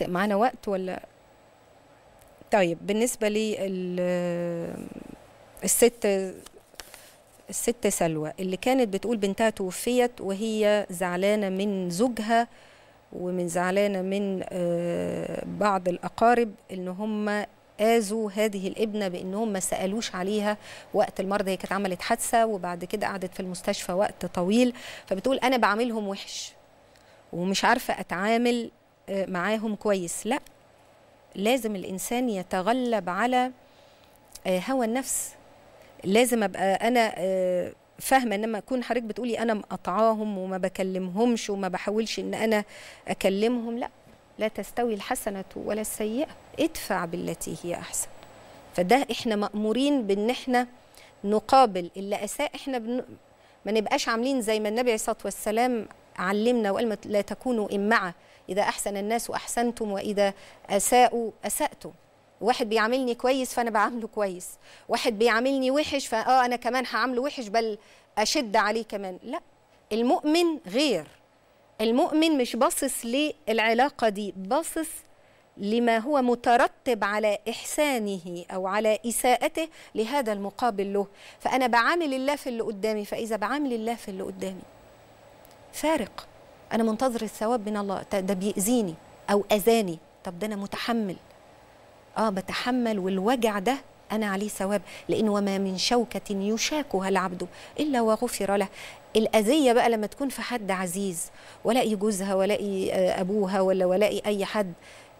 معانا وقت ولا طيب بالنسبه لي الست الست سلوى اللي كانت بتقول بنتها توفيت وهي زعلانه من زوجها ومن زعلانه من آه، بعض الاقارب ان هم اذوا هذه الابنه بانهم ما سالوش عليها وقت المرض هي كانت عملت حادثه وبعد كده قعدت في المستشفى وقت طويل فبتقول انا بعاملهم وحش ومش عارفه اتعامل معاهم كويس لا لازم الانسان يتغلب على آه، هوى النفس لازم ابقى انا آه، فاهمه انما اكون حضرتك بتقولي انا مقطعاهم وما بكلمهمش وما بحاولش ان انا اكلمهم لا لا تستوي الحسنه ولا السيئه ادفع بالتي هي احسن فده احنا مامورين بان احنا نقابل اللي اساء احنا بن... ما نبقاش عاملين زي ما النبي عليه الصلاه والسلام علمنا وقال لا تكونوا امعه إذا أحسن الناس أحسنتم وإذا أساءوا أسأتم واحد بيعاملني كويس فأنا بعامله كويس واحد بيعاملني وحش فأه أنا كمان هعامله وحش بل أشد عليه كمان لا المؤمن غير المؤمن مش باصص للعلاقة دي باصص لما هو مترتب على إحسانه أو على إساءته لهذا المقابل له فأنا بعامل الله في اللي قدامي فإذا بعامل الله في اللي قدامي فارق انا منتظر الثواب من الله ده بيأذيني او اذاني طب ده انا متحمل اه بتحمل والوجع ده انا عليه ثواب لان وما من شوكه يشاكها العبد الا وغفر له الاذيه بقى لما تكون في حد عزيز ولاقي جوزها ولاقي آه، ابوها ولا ولاقي اي حد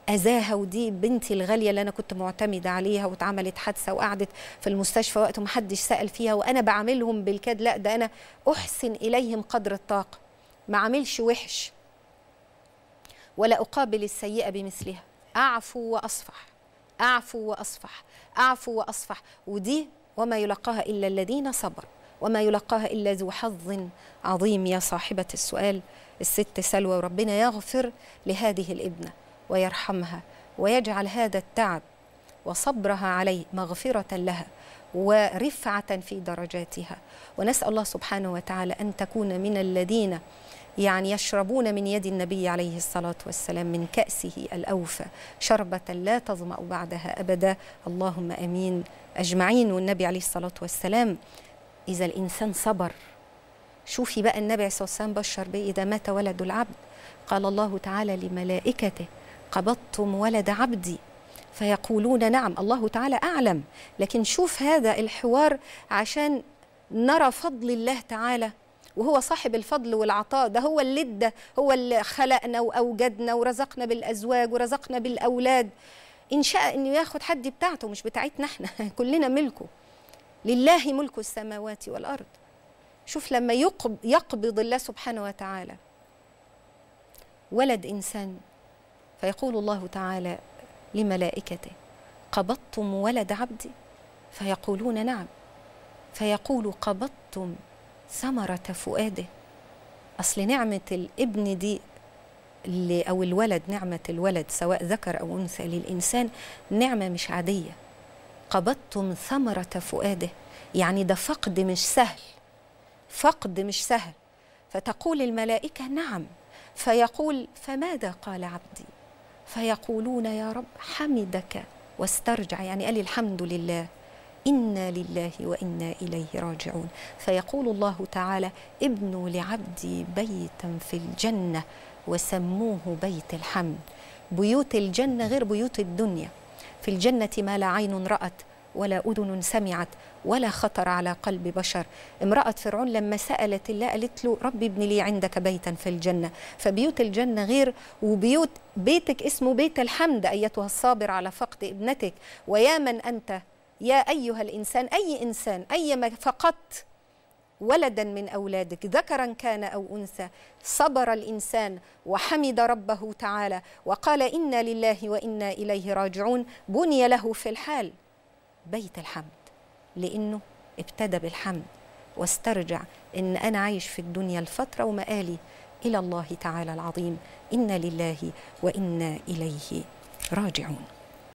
اذاها ودي بنتي الغاليه اللي انا كنت معتمده عليها واتعملت حادثه وقعدت في المستشفى وقت حدش سال فيها وانا بعاملهم بالكاد لا ده انا احسن اليهم قدر الطاقه ما عملش وحش ولا أقابل السيئة بمثلها أعفو وأصفح أعفو وأصفح أعفو وأصفح ودي وما يلقاها إلا الذين صبروا وما يلقاها إلا ذو حظ عظيم يا صاحبة السؤال الست سلوى وربنا يغفر لهذه الابنة ويرحمها ويجعل هذا التعب وصبرها عليه مغفرة لها ورفعة في درجاتها ونسأل الله سبحانه وتعالى أن تكون من الذين يعني يشربون من يد النبي عليه الصلاة والسلام من كأسه الأوفى شربة لا تظمأ بعدها أبدا اللهم أمين أجمعين والنبي عليه الصلاة والسلام إذا الإنسان صبر شوفي بقى النبي عليه الصلاة والسلام بشر به إذا مات ولد العبد قال الله تعالى لملائكته قبضتم ولد عبدي فيقولون نعم الله تعالى أعلم لكن شوف هذا الحوار عشان نرى فضل الله تعالى وهو صاحب الفضل والعطاء ده هو اللي ادى هو اللي خلقنا واوجدنا ورزقنا بالازواج ورزقنا بالاولاد ان شاء انه ياخد حد بتاعته مش بتاعتنا احنا كلنا ملكه لله ملك السماوات والارض شوف لما يقبض الله سبحانه وتعالى ولد انسان فيقول الله تعالى لملائكته قبضتم ولد عبدي فيقولون نعم فيقول قبضتم ثمرة فؤاده أصل نعمة الابن دي اللي أو الولد نعمة الولد سواء ذكر أو أنثى للإنسان نعمة مش عادية قبضتم ثمرة فؤاده يعني ده فقد مش سهل فقد مش سهل فتقول الملائكة نعم فيقول فماذا قال عبدي فيقولون يا رب حمدك واسترجع يعني قال الحمد لله إنا لله وإنا إليه راجعون فيقول الله تعالى ابنوا لعبدي بيتا في الجنة وسموه بيت الحمد بيوت الجنة غير بيوت الدنيا في الجنة ما لا عين رأت ولا أذن سمعت ولا خطر على قلب بشر امرأة فرعون لما سألت الله قالت له ربي ابن لي عندك بيتا في الجنة فبيوت الجنة غير وبيوت بيتك اسمه بيت الحمد أيتها الصابر على فقد ابنتك ويا من أنت يا أيها الإنسان أي إنسان أيما فقدت ولدا من أولادك ذكرا كان أو أنثى صبر الإنسان وحمد ربه تعالى وقال إنا لله وإنا إليه راجعون بني له في الحال بيت الحمد لأنه ابتدى بالحمد واسترجع إن أنا عايش في الدنيا الفترة ومآلي إلى الله تعالى العظيم إنا لله وإنا إليه راجعون